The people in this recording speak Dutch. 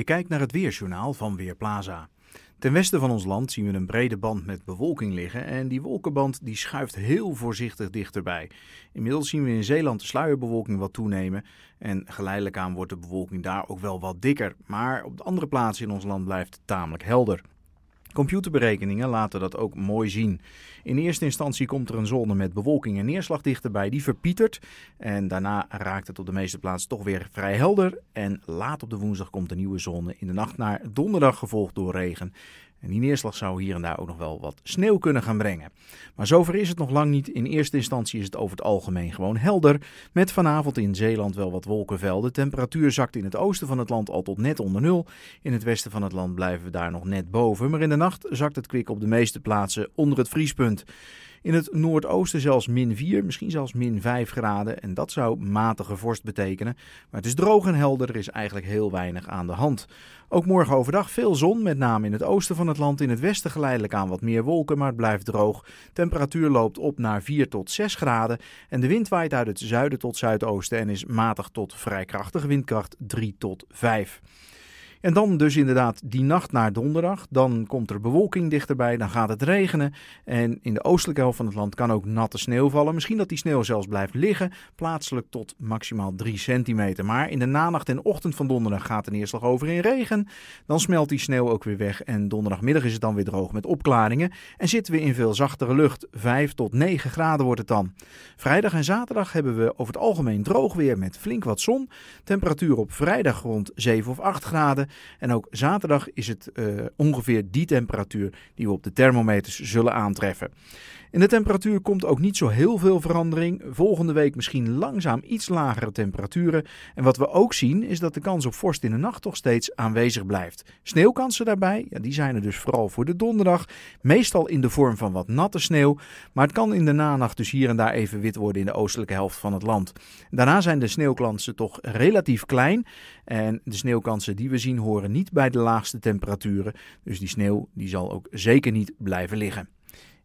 Je kijkt naar het weerjournaal van Weerplaza. Ten westen van ons land zien we een brede band met bewolking liggen en die wolkenband die schuift heel voorzichtig dichterbij. Inmiddels zien we in Zeeland de sluierbewolking wat toenemen en geleidelijk aan wordt de bewolking daar ook wel wat dikker, maar op de andere plaatsen in ons land blijft het tamelijk helder. Computerberekeningen laten dat ook mooi zien. In eerste instantie komt er een zone met bewolking en neerslag dichterbij, die verpietert. En daarna raakt het op de meeste plaatsen toch weer vrij helder. En laat op de woensdag komt een nieuwe zone in de nacht naar donderdag, gevolgd door regen. En die neerslag zou hier en daar ook nog wel wat sneeuw kunnen gaan brengen. Maar zover is het nog lang niet. In eerste instantie is het over het algemeen gewoon helder. Met vanavond in Zeeland wel wat wolkenvelden. Temperatuur zakt in het oosten van het land al tot net onder nul. In het westen van het land blijven we daar nog net boven. Maar in de nacht zakt het kwik op de meeste plaatsen onder het vriespunt. In het noordoosten zelfs min 4, misschien zelfs min 5 graden. En dat zou matige vorst betekenen. Maar het is droog en helder, er is eigenlijk heel weinig aan de hand. Ook morgen overdag veel zon, met name in het oosten van het land. In het westen geleidelijk aan wat meer wolken, maar het blijft droog. Temperatuur loopt op naar 4 tot 6 graden. En de wind waait uit het zuiden tot zuidoosten en is matig tot vrij krachtig, windkracht 3 tot 5. En dan dus inderdaad die nacht naar donderdag. Dan komt er bewolking dichterbij, dan gaat het regenen. En in de oostelijke helft van het land kan ook natte sneeuw vallen. Misschien dat die sneeuw zelfs blijft liggen, plaatselijk tot maximaal 3 centimeter. Maar in de nacht en ochtend van donderdag gaat de neerslag over in regen. Dan smelt die sneeuw ook weer weg en donderdagmiddag is het dan weer droog met opklaringen. En zitten we in veel zachtere lucht, 5 tot 9 graden wordt het dan. Vrijdag en zaterdag hebben we over het algemeen droog weer met flink wat zon. Temperatuur op vrijdag rond 7 of 8 graden. En ook zaterdag is het eh, ongeveer die temperatuur die we op de thermometers zullen aantreffen. In de temperatuur komt ook niet zo heel veel verandering. Volgende week misschien langzaam iets lagere temperaturen. En wat we ook zien is dat de kans op vorst in de nacht toch steeds aanwezig blijft. Sneeuwkansen daarbij, ja, die zijn er dus vooral voor de donderdag. Meestal in de vorm van wat natte sneeuw. Maar het kan in de nanacht dus hier en daar even wit worden in de oostelijke helft van het land. Daarna zijn de sneeuwkansen toch relatief klein. En de sneeuwkansen die we zien horen niet bij de laagste temperaturen. Dus die sneeuw die zal ook zeker niet blijven liggen.